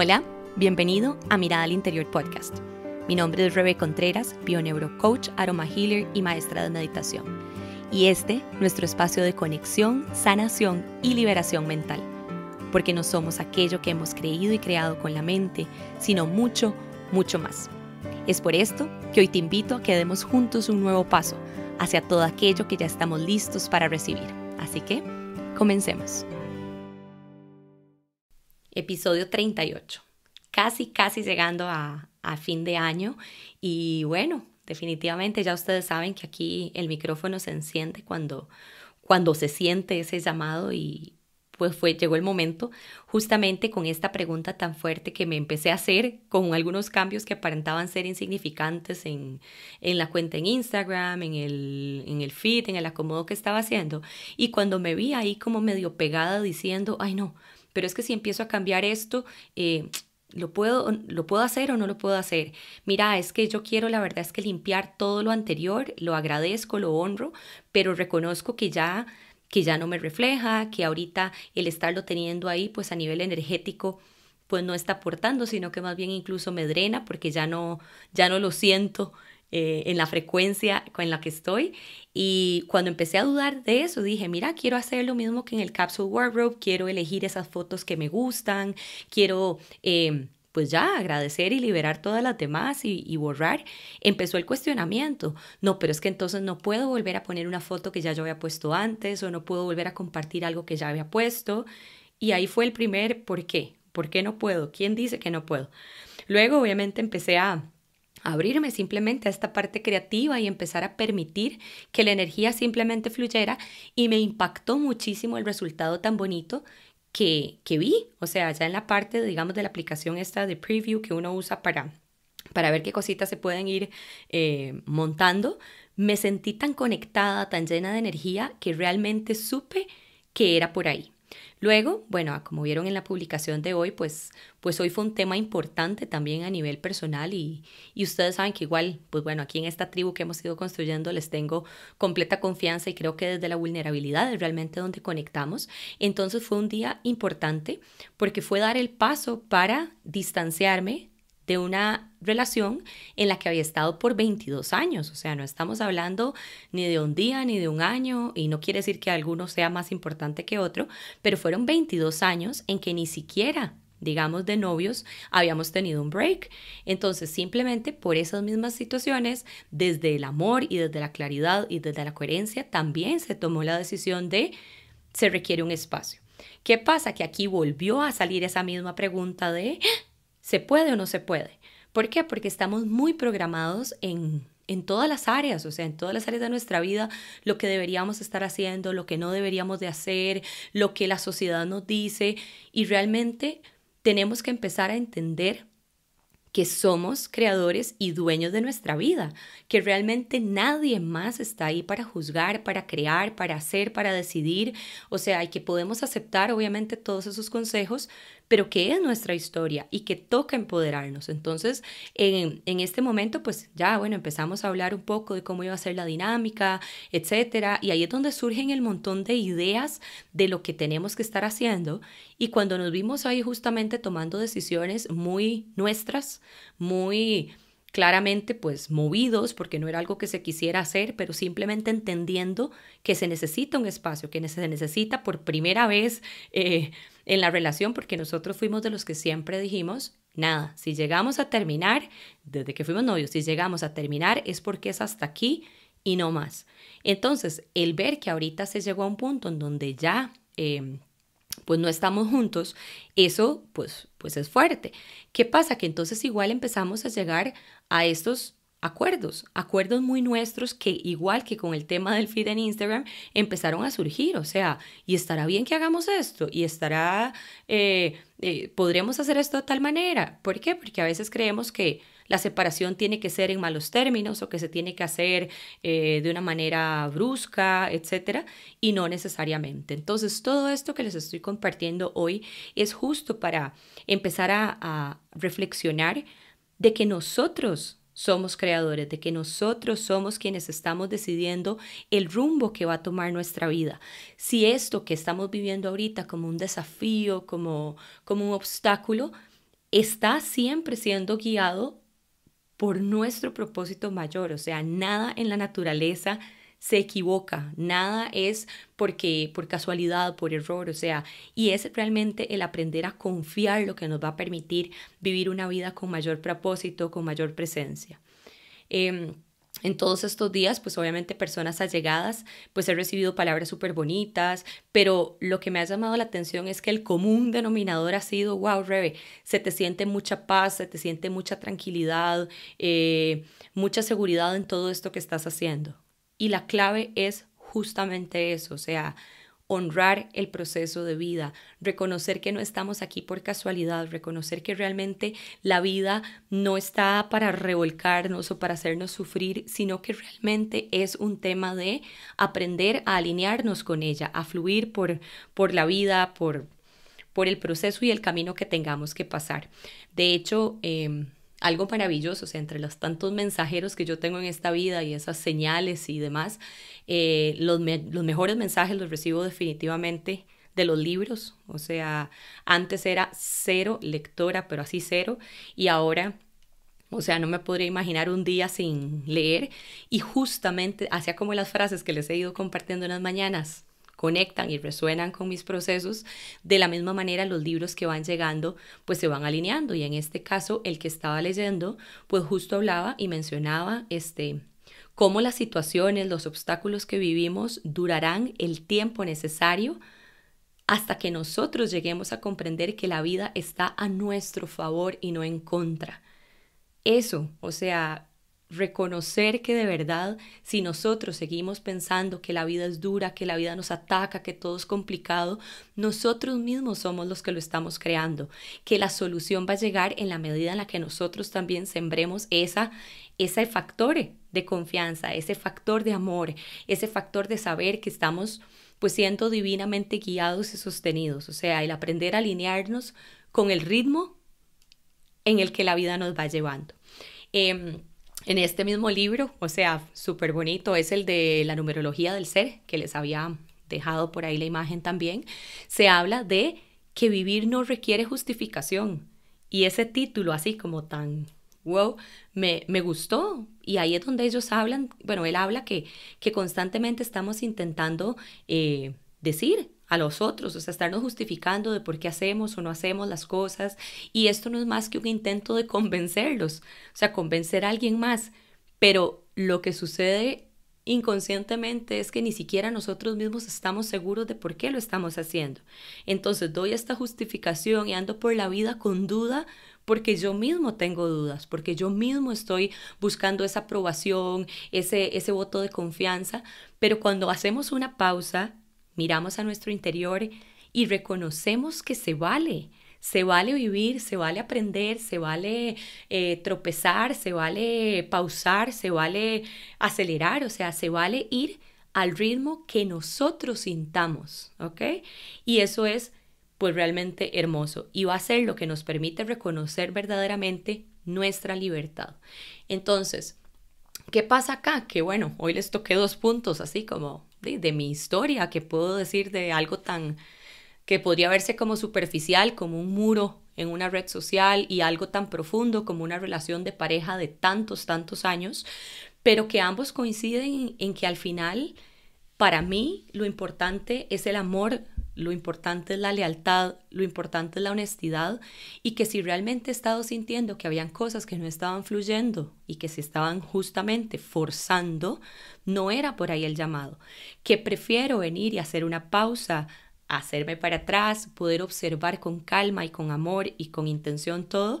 Hola, bienvenido a Mirada al Interior Podcast. Mi nombre es Rebe Contreras, Coach, aroma healer y maestra de meditación. Y este, nuestro espacio de conexión, sanación y liberación mental. Porque no somos aquello que hemos creído y creado con la mente, sino mucho, mucho más. Es por esto que hoy te invito a que demos juntos un nuevo paso hacia todo aquello que ya estamos listos para recibir. Así que, comencemos episodio 38. Casi, casi llegando a, fin de año y bueno, definitivamente ya ustedes saben que aquí el micrófono se enciende cuando, cuando se siente ese llamado y pues fue, llegó el momento justamente con esta pregunta tan fuerte que me empecé a hacer con algunos cambios que aparentaban ser insignificantes en, en la cuenta en Instagram, en el, en el feed, en el acomodo que estaba haciendo. Y cuando me vi ahí como medio pegada diciendo, ay no, pero es que si empiezo a cambiar esto, eh, ¿Lo puedo, ¿Lo puedo hacer o no lo puedo hacer? Mira, es que yo quiero, la verdad es que limpiar todo lo anterior, lo agradezco, lo honro, pero reconozco que ya que ya no me refleja, que ahorita el estarlo teniendo ahí, pues a nivel energético, pues no está aportando, sino que más bien incluso me drena porque ya no, ya no lo siento eh, en la frecuencia con la que estoy. Y cuando empecé a dudar de eso, dije, mira, quiero hacer lo mismo que en el capsule wardrobe, quiero elegir esas fotos que me gustan, quiero... Em, pues ya agradecer y liberar todas las demás y, y, borrar, empezó el cuestionamiento. No, pero es que entonces no puedo volver a poner una foto que ya yo había puesto antes o no puedo volver a compartir algo que ya había puesto. Y ahí fue el primer ¿por qué? ¿Por qué no puedo? ¿Quién dice que no puedo? Luego obviamente empecé a abrirme simplemente a esta parte creativa y empezar a permitir que la energía simplemente fluyera y me impactó muchísimo el resultado tan bonito que, que vi, o sea, ya en la parte, digamos, de la aplicación esta de preview que uno usa para, para ver qué cositas se pueden ir eh, montando, me sentí tan conectada, tan llena de energía que realmente supe que era por ahí. Luego, bueno, ah, como vieron en la publicación de hoy, pues, pues hoy fue un tema importante también a nivel personal y, y ustedes saben que igual, pues bueno, aquí en esta tribu que hemos ido construyendo les tengo completa confianza y creo que desde la vulnerabilidad es realmente donde conectamos. Entonces fue un día importante porque fue dar el paso para distanciarme de una relación en la que había estado por 22 años. O sea, no estamos hablando ni de un día ni de un año y no quiere decir que alguno sea más importante que otro, pero fueron 22 años en que ni siquiera digamos, de novios, habíamos tenido un break. Entonces, simplemente por esas mismas situaciones, desde el amor y desde la claridad y desde la coherencia, también se tomó la decisión de se requiere un espacio. ¿Qué pasa? Que aquí volvió a salir esa misma pregunta de ¿Se puede o no se puede? ¿Por qué? Porque estamos muy programados en, en todas las áreas, o sea, en todas las áreas de nuestra vida, lo que deberíamos estar haciendo, lo que no deberíamos de hacer, lo que la sociedad nos dice, y realmente tenemos que empezar a entender que somos creadores y dueños de nuestra vida, que realmente nadie más está ahí para juzgar, para crear, para hacer, para decidir, o sea, y que podemos aceptar obviamente todos esos consejos, pero que es nuestra historia y que toca empoderarnos. Entonces, en, este momento, pues ya, bueno, empezamos a hablar un poco de cómo iba a ser la dinámica, etcétera, y ahí es donde surgen el montón de ideas de lo que tenemos que estar haciendo. Y cuando nos vimos ahí justamente tomando decisiones muy nuestras, muy claramente pues movidos porque no era algo que se quisiera hacer, pero simplemente entendiendo que se necesita un espacio, que se necesita por primera vez eh, en la relación porque nosotros fuimos de los que siempre dijimos, nada, si llegamos a terminar, desde que fuimos novios, si llegamos a terminar es porque es hasta aquí y no más. Entonces, el ver que ahorita se llegó a un punto en donde ya... Em, pues no estamos juntos, eso pues, pues es fuerte. ¿Qué pasa? Que entonces igual empezamos a llegar a estos acuerdos, acuerdos muy nuestros que igual que con el tema del feed en Instagram empezaron a surgir, o sea, y estará bien que hagamos esto, y estará, eh, eh, podremos hacer esto de tal manera. ¿Por qué? Porque a veces creemos que la separación tiene que ser en malos términos o que se tiene que hacer eh, de una manera brusca, etcétera, y no necesariamente. Entonces, todo esto que les estoy compartiendo hoy es justo para empezar a reflexionar de que nosotros somos creadores, de que nosotros somos quienes estamos decidiendo el rumbo que va a tomar nuestra vida. Si esto que estamos viviendo ahorita como un desafío, como, como un obstáculo, está siempre siendo guiado por nuestro propósito mayor, o sea, nada en la naturaleza se equivoca, nada es porque por casualidad, por error, o sea, y es realmente el aprender a confiar lo que nos va a permitir vivir una vida con mayor propósito, con mayor presencia. Em, en todos estos días, pues obviamente personas allegadas, pues he recibido palabras súper bonitas, pero lo que me ha llamado la atención es que el común denominador ha sido, wow, Rebe, se te siente mucha paz, se te siente mucha tranquilidad, eh, mucha seguridad en todo esto que estás haciendo. Y la clave es justamente eso, o sea, honrar el proceso de vida, reconocer que no estamos aquí por casualidad, reconocer que realmente la vida no está para revolcarnos o para hacernos sufrir, sino que realmente es un tema de aprender a alinearnos con ella, a fluir por, por la vida, por, por el proceso y el camino que tengamos que pasar. De hecho, em, algo maravilloso, o sea, entre los tantos mensajeros que yo tengo en esta vida y esas señales y demás, eh, los, mejores mensajes los recibo definitivamente de los libros, o sea, antes era cero lectora, pero así cero, y ahora o sea, no me podría imaginar un día sin leer y justamente así como las frases que les he ido compartiendo en las mañanas conectan y resuenan con mis procesos, de la misma manera los libros que van llegando pues se van alineando y en este caso el que estaba leyendo pues justo hablaba y mencionaba este cómo las situaciones, los obstáculos que vivimos durarán el tiempo necesario hasta que nosotros lleguemos a comprender que la vida está a nuestro favor y no en contra. Eso, o sea, reconocer que de verdad, si nosotros seguimos pensando que la vida es dura, que la vida nos ataca, que todo es complicado, nosotros mismos somos los que lo estamos creando, que la solución va a llegar en la medida en la que nosotros también sembremos esa, ese factor de confianza, ese factor de amor, ese factor de saber que estamos pues siendo divinamente guiados y sostenidos, o sea, el aprender a alinearnos con el ritmo en el que la vida nos va llevando. Em, en este mismo libro, o sea, súper bonito, es el de la numerología del ser, que les había dejado por ahí la imagen también, se habla de que vivir no requiere justificación. Y ese título, así como tan wow, me, me, gustó. Y ahí es donde ellos hablan, bueno, él habla que, que constantemente estamos intentando eh, decir a los otros, o sea, estarnos justificando de por qué hacemos o no hacemos las cosas. Y esto no es más que un intento de convencerlos, o sea, convencer a alguien más. Pero lo que sucede inconscientemente es que ni siquiera nosotros mismos estamos seguros de por qué lo estamos haciendo. Entonces doy esta justificación y ando por la vida con duda porque yo mismo tengo dudas, porque yo mismo estoy buscando esa aprobación, ese, ese voto de confianza, pero cuando hacemos una pausa miramos a nuestro interior y reconocemos que se vale. Se vale vivir, se vale aprender, se vale eh, tropezar, se vale pausar, se vale acelerar, o sea, se vale ir al ritmo que nosotros sintamos, ¿ok? Y eso es pues realmente hermoso y va a ser lo que nos permite reconocer verdaderamente nuestra libertad. Entonces, ¿qué pasa acá? Que bueno, hoy les toqué dos puntos así como de, mi historia, que puedo decir de algo tan que podría verse como superficial, como un muro en una red social y algo tan profundo como una relación de pareja de tantos, tantos años, pero que ambos coinciden en que al final, para mí, lo importante es el amor lo importante es la lealtad, lo importante es la honestidad y que si realmente he estado sintiendo que habían cosas que no estaban fluyendo y que se estaban justamente forzando, no era por ahí el llamado, que prefiero venir y hacer una pausa, hacerme para atrás, poder observar con calma y con amor y con intención todo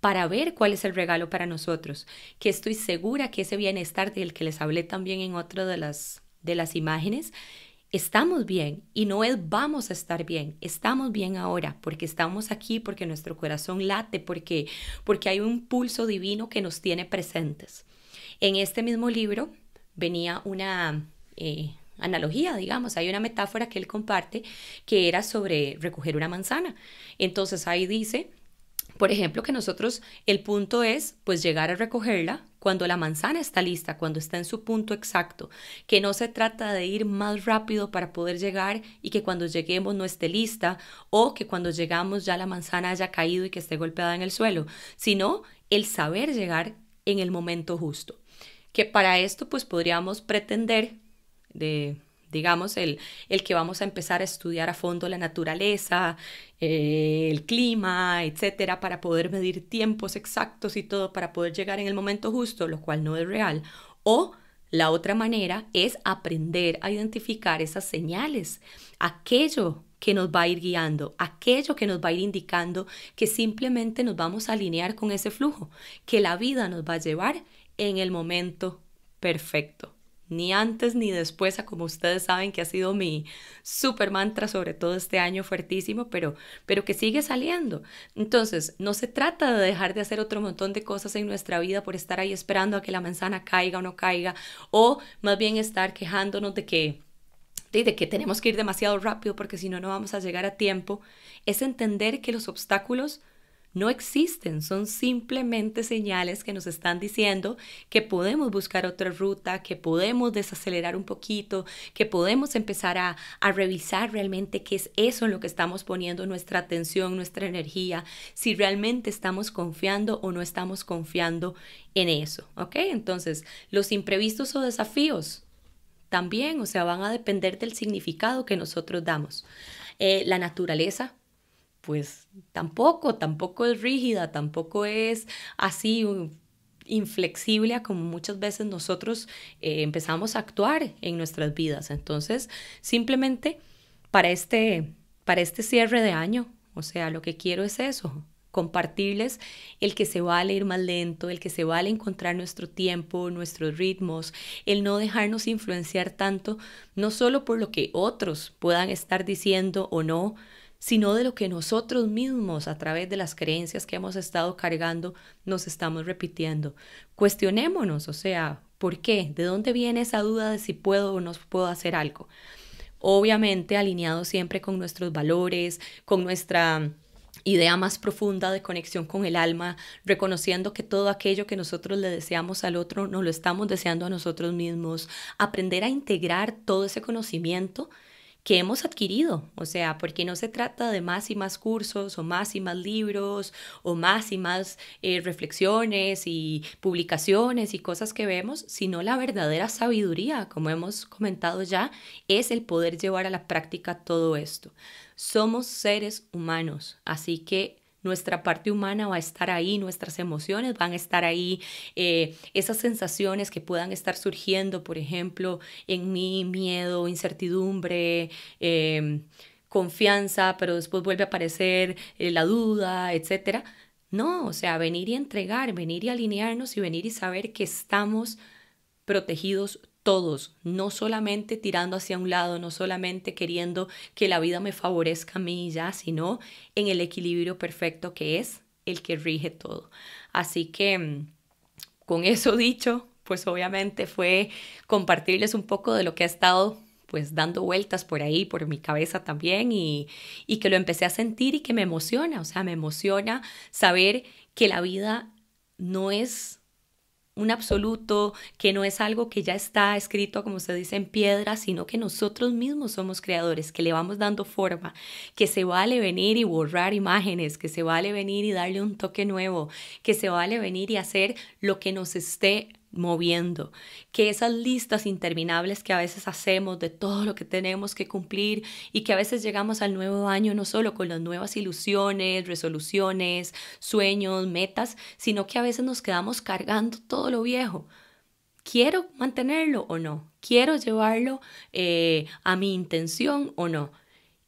para ver cuál es el regalo para nosotros, que estoy segura que ese bienestar del que les hablé también en otra de las, de las imágenes, estamos bien y no es vamos a estar bien, estamos bien ahora porque estamos aquí, porque nuestro corazón late, porque, porque hay un pulso divino que nos tiene presentes. En este mismo libro venía una... Eh, analogía, digamos, hay una metáfora que él comparte que era sobre recoger una manzana. Entonces ahí dice, por ejemplo, que nosotros el punto es pues llegar a recogerla cuando la manzana está lista, cuando está en su punto exacto, que no se trata de ir más rápido para poder llegar y que cuando lleguemos no esté lista o que cuando llegamos ya la manzana haya caído y que esté golpeada en el suelo, sino el saber llegar en el momento justo. Que para esto pues podríamos pretender de digamos, el, que vamos a empezar a estudiar a fondo la naturaleza, eh, el clima, etcétera, para poder medir tiempos exactos y todo, para poder llegar en el momento justo, lo cual no es real. O la otra manera es aprender a identificar esas señales, aquello que nos va a ir guiando, aquello que nos va a ir indicando que simplemente nos vamos a alinear con ese flujo, que la vida nos va a llevar en el momento perfecto ni antes ni después, a como ustedes saben que ha sido mi super mantra, sobre todo este año fuertísimo, pero, pero que sigue saliendo. Entonces, no se trata de dejar de hacer otro montón de cosas en nuestra vida por estar ahí esperando a que la manzana caiga o no caiga, o más bien estar quejándonos de que de que tenemos que ir demasiado rápido porque si no, no vamos a llegar a tiempo, es entender que los obstáculos no existen, son simplemente señales que nos están diciendo que podemos buscar otra ruta, que podemos desacelerar un poquito, que podemos empezar a, revisar realmente qué es eso en lo que estamos poniendo nuestra atención, nuestra energía, si realmente estamos confiando o no estamos confiando en eso, ¿ok? Entonces, los imprevistos o desafíos también, o sea, van a depender del significado que nosotros damos. Eh, la naturaleza, pues tampoco, tampoco es rígida, tampoco es así inflexible como muchas veces nosotros eh, empezamos a actuar en nuestras vidas. Entonces, simplemente para este, para este cierre de año, o sea, lo que quiero es eso, compartirles el que se vale ir más lento, el que se vale encontrar nuestro tiempo, nuestros ritmos, el no dejarnos influenciar tanto, no solo por lo que otros puedan estar diciendo o no, sino de lo que nosotros mismos a través de las creencias que hemos estado cargando nos estamos repitiendo. Cuestionémonos, o sea, ¿por qué? ¿De dónde viene esa duda de si puedo o no puedo hacer algo? Obviamente alineado siempre con nuestros valores, con nuestra idea más profunda de conexión con el alma, reconociendo que todo aquello que nosotros le deseamos al otro, nos lo estamos deseando a nosotros mismos, aprender a integrar todo ese conocimiento que hemos adquirido, o sea, porque no se trata de más y más cursos o más y más libros o más y más eh, reflexiones y publicaciones y cosas que vemos, sino la verdadera sabiduría, como hemos comentado ya, es el poder llevar a la práctica todo esto. Somos seres humanos, así que nuestra parte humana va a estar ahí, nuestras emociones van a estar ahí, eh, esas sensaciones que puedan estar surgiendo, por ejemplo, en mí, miedo, incertidumbre, em, confianza, pero después vuelve a aparecer eh, la duda, etcétera. No, o sea, venir y entregar, venir y alinearnos y venir y saber que estamos protegidos todos, no solamente tirando hacia un lado, no solamente queriendo que la vida me favorezca a mí ya, sino en el equilibrio perfecto que es el que rige todo. Así que mm, con eso dicho, pues obviamente fue compartirles un poco de lo que ha estado pues dando vueltas por ahí, por mi cabeza también, y, y, que lo empecé a sentir y que me emociona, o sea, me emociona saber que la vida no es un absoluto, que no es algo que ya está escrito, como se dice, en piedra, sino que nosotros mismos somos creadores, que le vamos dando forma, que se vale venir y borrar imágenes, que se vale venir y darle un toque nuevo, que se vale venir y hacer lo que nos esté moviendo, que esas listas interminables que a veces hacemos de todo lo que tenemos que cumplir y que a veces llegamos al nuevo año no solo con las nuevas ilusiones, resoluciones, sueños, metas, sino que a veces nos quedamos cargando todo lo viejo. ¿Quiero mantenerlo o no? ¿Quiero llevarlo eh, a mi intención o no?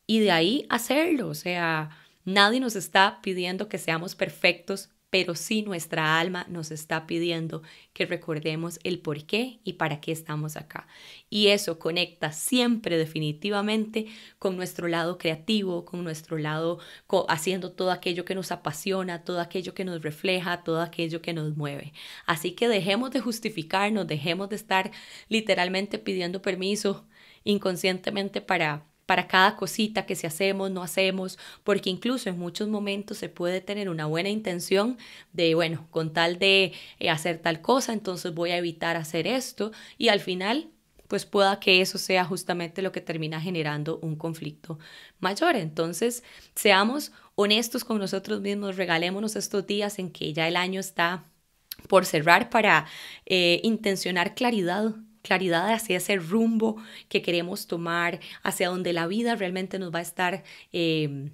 Y de ahí hacerlo, o sea, nadie nos está pidiendo que seamos perfectos pero sí nuestra alma nos está pidiendo que recordemos el por qué y para qué estamos acá. Y eso conecta siempre definitivamente con nuestro lado creativo, con nuestro lado haciendo todo aquello que nos apasiona, todo aquello que nos refleja, todo aquello que nos mueve. Así que dejemos de justificarnos, dejemos de estar literalmente pidiendo permiso inconscientemente para para cada cosita que si hacemos, no hacemos, porque incluso en muchos momentos se puede tener una buena intención de, bueno, con tal de eh, hacer tal cosa, entonces voy a evitar hacer esto y al final pues pueda que eso sea justamente lo que termina generando un conflicto mayor. Entonces, seamos honestos con nosotros mismos, regalémonos estos días en que ya el año está por cerrar para eh, intencionar claridad claridad hacia ese rumbo que queremos tomar, hacia donde la vida realmente nos va a estar em,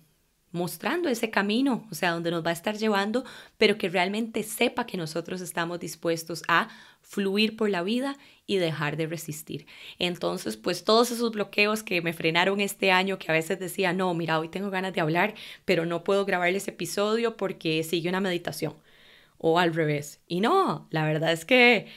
mostrando ese camino, o sea, donde nos va a estar llevando, pero que realmente sepa que nosotros estamos dispuestos a fluir por la vida y dejar de resistir. Entonces, pues todos esos bloqueos que me frenaron este año, que a veces decía, no, mira, hoy tengo ganas de hablar, pero no puedo grabar ese episodio porque sigue una meditación. O al revés. Y no, la verdad es que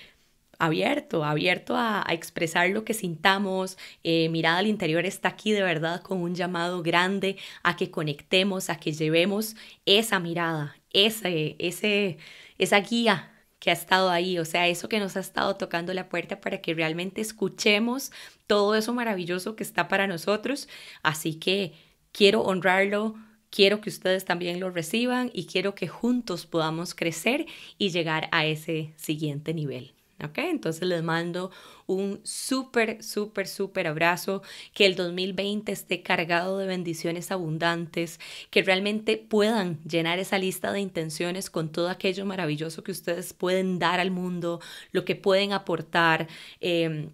abierto, abierto a, expresar lo que sintamos. Eh, mirada al interior está aquí de verdad con un llamado grande a que conectemos, a que llevemos esa mirada, ese, ese, esa guía que ha estado ahí, o sea, eso que nos ha estado tocando la puerta para que realmente escuchemos todo eso maravilloso que está para nosotros. Así que quiero honrarlo, quiero que ustedes también lo reciban y quiero que juntos podamos crecer y llegar a ese siguiente nivel. Entonces les mando un súper, súper, súper abrazo, que el 2020 esté cargado de bendiciones abundantes, que realmente puedan llenar esa lista de intenciones con todo aquello maravilloso que ustedes pueden dar al mundo, lo que pueden aportar. Em,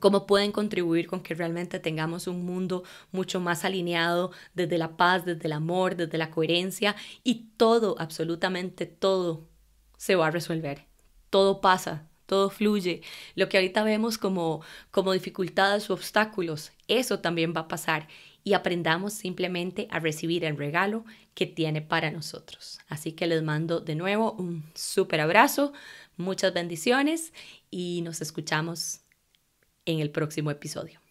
cómo pueden contribuir con que realmente tengamos un mundo mucho más alineado desde la paz, desde el amor, desde la coherencia y todo, absolutamente todo se va a resolver. Todo pasa, todo fluye. Lo que ahorita vemos como, como dificultades u obstáculos, eso también va a pasar y aprendamos simplemente a recibir el regalo que tiene para nosotros. Así que les mando de nuevo un súper abrazo, muchas bendiciones y nos escuchamos en el próximo episodio.